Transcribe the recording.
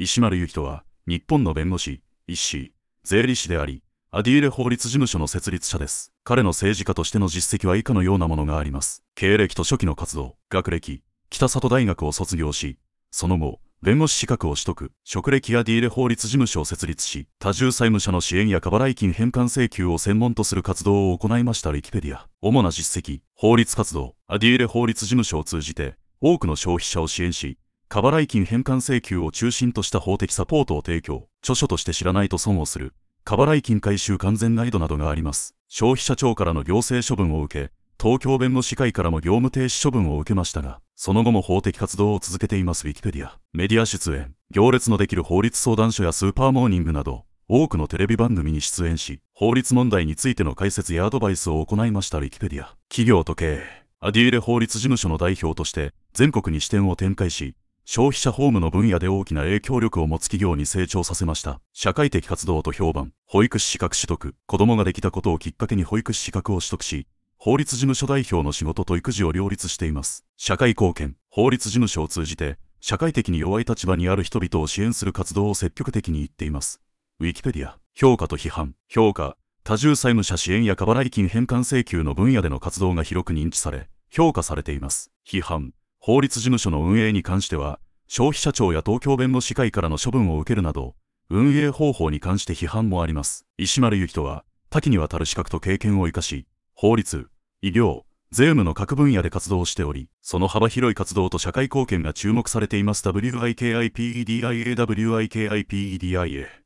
石丸き人は、日本の弁護士、医師、税理士であり、アディーレ法律事務所の設立者です。彼の政治家としての実績は以下のようなものがあります。経歴と初期の活動、学歴、北里大学を卒業し、その後、弁護士資格を取得、職歴やディーレ法律事務所を設立し、多重債務者の支援や過払い金返還請求を専門とする活動を行いましたウィキペディア。主な実績、法律活動、アディーレ法律事務所を通じて、多くの消費者を支援し、過払い金返還請求を中心とした法的サポートを提供、著書として知らないと損をする、過払い金回収完全ガイドなどがあります。消費者庁からの行政処分を受け、東京弁護士会からも業務停止処分を受けましたが、その後も法的活動を続けていますウィキペディア。メディア出演、行列のできる法律相談所やスーパーモーニングなど、多くのテレビ番組に出演し、法律問題についての解説やアドバイスを行いましたウィキペディア。企業と経営、アディーレ法律事務所の代表として、全国に支店を展開し、消費者ホームの分野で大きな影響力を持つ企業に成長させました。社会的活動と評判、保育士資格取得、子供ができたことをきっかけに保育士資格を取得し、法律事務所代表の仕事と育児を両立しています。社会貢献、法律事務所を通じて、社会的に弱い立場にある人々を支援する活動を積極的に言っています。ウィキペディア、評価と批判、評価、多重債務者支援や過払い金返還請求の分野での活動が広く認知され、評価されています。批判、法律事務所の運営に関しては、消費者庁や東京弁護士会からの処分を受けるなど、運営方法に関して批判もあります。石丸幸人は、多岐にわたる資格と経験を生かし、法律、医療、税務の各分野で活動しており、その幅広い活動と社会貢献が注目されています。WIKIPEDIAWIKIPEDIA